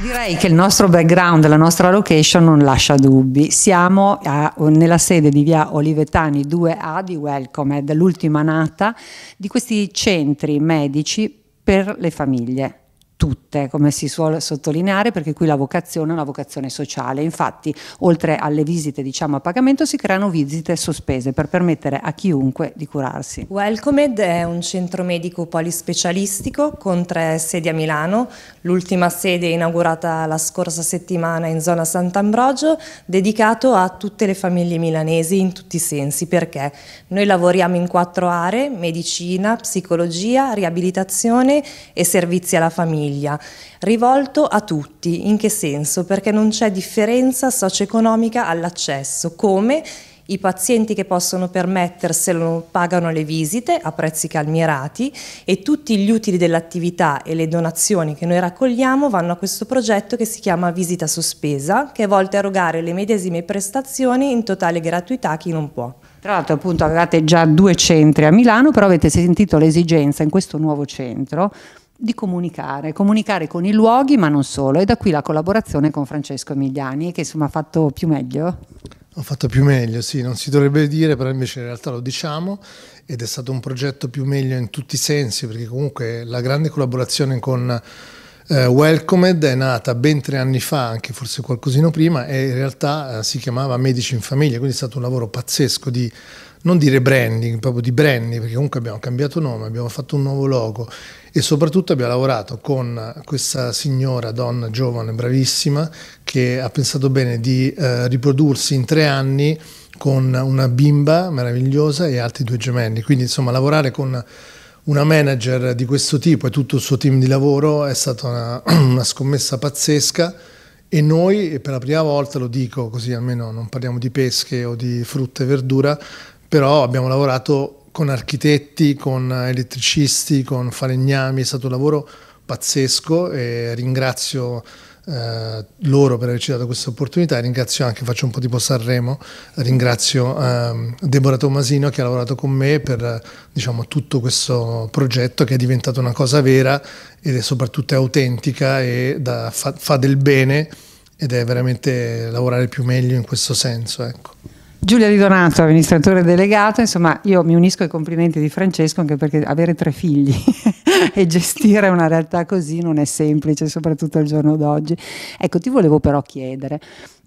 Direi che il nostro background, la nostra location non lascia dubbi. Siamo a, nella sede di via Olivetani 2A di Welcome, è l'ultima nata di questi centri medici per le famiglie tutte, come si suole sottolineare, perché qui la vocazione è una vocazione sociale. Infatti, oltre alle visite diciamo, a pagamento, si creano visite sospese per permettere a chiunque di curarsi. Welcomed è un centro medico polispecialistico con tre sedi a Milano, l'ultima sede è inaugurata la scorsa settimana in zona Sant'Ambrogio, dedicato a tutte le famiglie milanesi in tutti i sensi, perché noi lavoriamo in quattro aree, medicina, psicologia, riabilitazione e servizi alla famiglia famiglia, rivolto a tutti. In che senso? Perché non c'è differenza socio-economica all'accesso, come i pazienti che possono permetterselo pagano le visite a prezzi calmierati e tutti gli utili dell'attività e le donazioni che noi raccogliamo vanno a questo progetto che si chiama Visita Sospesa, che è volto a erogare le medesime prestazioni in totale gratuità a chi non può. Tra l'altro appunto avevate già due centri a Milano, però avete sentito l'esigenza in questo nuovo centro di comunicare, comunicare con i luoghi ma non solo e da qui la collaborazione con Francesco Emiliani che insomma ha fatto più meglio. Ha fatto più meglio, sì, non si dovrebbe dire, però invece in realtà lo diciamo ed è stato un progetto più meglio in tutti i sensi perché comunque la grande collaborazione con eh, Welcomed è nata ben tre anni fa, anche forse qualcosino prima e in realtà eh, si chiamava Medici in Famiglia, quindi è stato un lavoro pazzesco di non di rebranding, proprio di branding, perché comunque abbiamo cambiato nome, abbiamo fatto un nuovo logo e soprattutto abbiamo lavorato con questa signora, donna giovane, bravissima, che ha pensato bene di eh, riprodursi in tre anni con una bimba meravigliosa e altri due gemelli. Quindi insomma lavorare con una manager di questo tipo e tutto il suo team di lavoro è stata una, una scommessa pazzesca e noi per la prima volta, lo dico così almeno non parliamo di pesche o di frutta e verdura, però abbiamo lavorato con architetti, con elettricisti, con falegnami, è stato un lavoro pazzesco e ringrazio eh, loro per averci dato questa opportunità, ringrazio anche, faccio un po' tipo Sanremo, ringrazio eh, Deborah Tomasino che ha lavorato con me per diciamo, tutto questo progetto che è diventato una cosa vera ed è soprattutto autentica e da, fa, fa, del bene ed è veramente lavorare più meglio in questo senso. Ecco. Giulia Di Donato, amministratore delegato, insomma io mi unisco ai complimenti di Francesco anche perché avere tre figli e gestire una realtà così non è semplice, soprattutto al giorno d'oggi. Ecco, ti volevo però chiedere,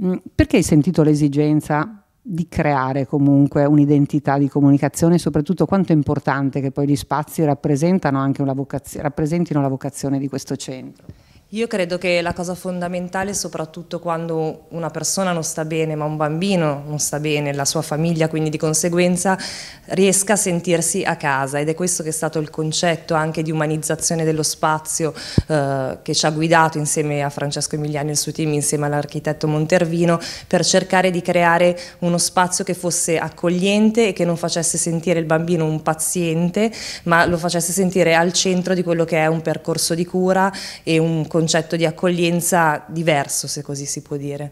mm, perché hai sentito l'esigenza di creare comunque un'identità di comunicazione e soprattutto quanto è importante che poi gli spazi rappresentino la vocazione di questo centro? Io credo che la cosa fondamentale, soprattutto quando una persona non sta bene, ma un bambino non sta bene, la sua famiglia, quindi di conseguenza riesca a sentirsi a casa ed è questo che è stato il concetto anche di umanizzazione dello spazio eh, che ci ha guidato insieme a Francesco Emiliano e il suo team, insieme all'architetto Montervino, per cercare di creare uno spazio che fosse accogliente e che non facesse sentire il bambino un paziente, ma lo facesse sentire al centro di quello che è un percorso di cura e un concetto concetto di accoglienza diverso, se così si può dire.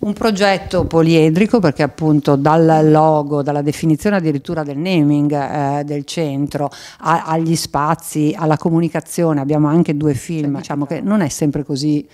Un progetto poliedrico perché appunto dal logo, dalla definizione addirittura del naming eh, del centro, a, agli spazi, alla comunicazione, abbiamo anche due film, diciamo che non è sempre così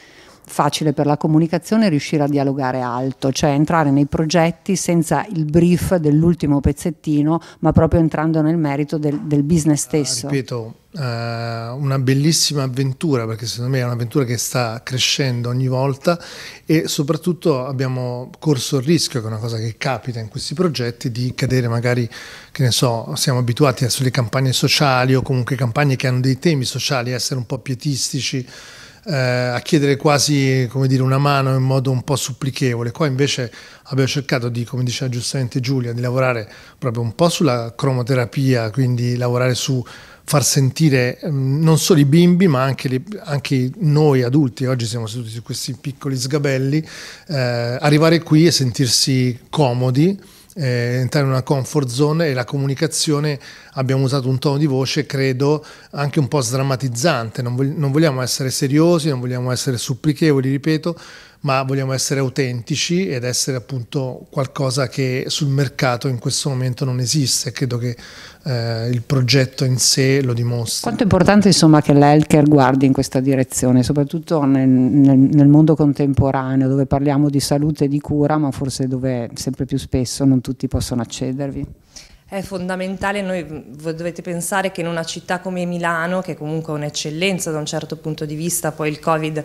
facile per la comunicazione riuscire a dialogare alto, cioè entrare nei progetti senza il brief dell'ultimo pezzettino, ma proprio entrando nel merito del, del business ah, stesso. Uh, ripeto, uh, una bellissima avventura, perché secondo me è un'avventura che sta crescendo ogni volta e soprattutto abbiamo corso il rischio, che è una cosa che capita in questi progetti, di cadere magari, che ne so, siamo abituati a sulle campagne sociali o comunque campagne che hanno dei temi sociali, essere un po' pietistici eh, a chiedere quasi dire, una mano in modo un po' supplichevole. Qua invece abbiamo cercato di, come diceva giustamente Giulia, di lavorare proprio un po' sulla cromoterapia, quindi lavorare su far sentire mm, non solo i bimbi ma anche, le, anche, noi adulti, oggi siamo seduti su questi piccoli sgabelli, eh, arrivare qui e sentirsi comodi eh, entrare in una comfort zone e la comunicazione abbiamo usato un tono di voce, credo, anche un po' sdrammatizzante, non, vogliamo essere seriosi, non vogliamo essere supplichevoli, ripeto, ma vogliamo essere autentici ed essere appunto qualcosa che sul mercato in questo momento non esiste. Credo che eh, il progetto in sé lo dimostri. Quanto è importante insomma che l'Elker guardi in questa direzione, soprattutto nel, nel, nel, mondo contemporaneo dove parliamo di salute e di cura, ma forse dove sempre più spesso non tutti possono accedervi. È fondamentale, noi dovete pensare che in una città come Milano, che comunque è un'eccellenza da un certo punto di vista, poi il Covid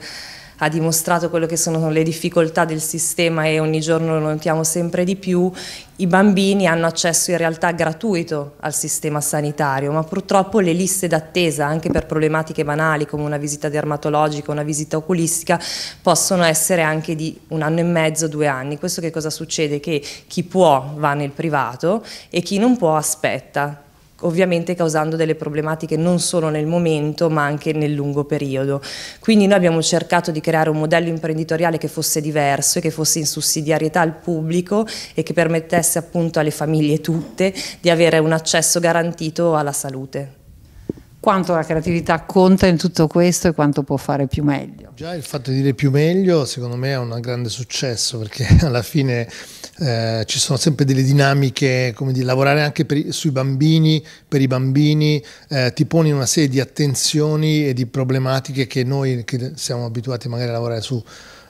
ha dimostrato quello che sono le difficoltà del sistema e ogni giorno lo notiamo sempre di più, i bambini hanno accesso in realtà gratuito al sistema sanitario, ma purtroppo le liste d'attesa anche per problematiche banali come una visita dermatologica, una visita oculistica, possono essere anche di un anno e mezzo, due anni. Questo che cosa succede? Che chi può va nel privato e chi non può aspetta ovviamente causando delle problematiche non solo nel momento ma anche nel lungo periodo. Quindi noi abbiamo cercato di creare un modello imprenditoriale che fosse diverso e che fosse in sussidiarietà al pubblico e che permettesse appunto alle famiglie tutte di avere un accesso garantito alla salute quanto la creatività conta in tutto questo e quanto può fare più meglio. Già il fatto di dire più meglio secondo me è un grande successo perché alla fine eh, ci sono sempre delle dinamiche, come di lavorare anche per, sui bambini, per i bambini, eh, ti poni una serie di attenzioni e di problematiche che noi che siamo abituati magari a lavorare su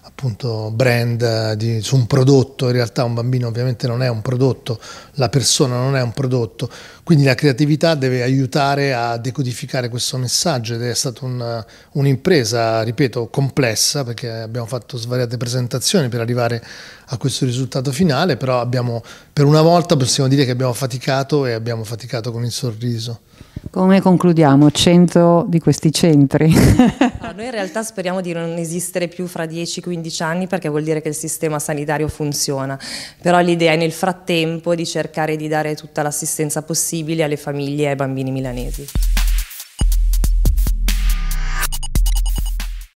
appunto brand eh, di, su un prodotto, in realtà un bambino ovviamente non è un prodotto, la persona non è un prodotto, quindi la creatività deve aiutare a decodificare questo messaggio ed è stata un, eh, un'impresa, ripeto, complessa perché abbiamo fatto svariate presentazioni per arrivare a questo risultato finale, però abbiamo, per una volta possiamo dire che abbiamo faticato e abbiamo faticato con il sorriso. Come concludiamo? 100 di questi centri? no, ah, noi in realtà speriamo di non esistere più fra 10-15 anni perché vuol dire che il sistema sanitario funziona, però l'idea è nel frattempo di cercare di dare tutta l'assistenza possibile alle famiglie e ai bambini milanesi.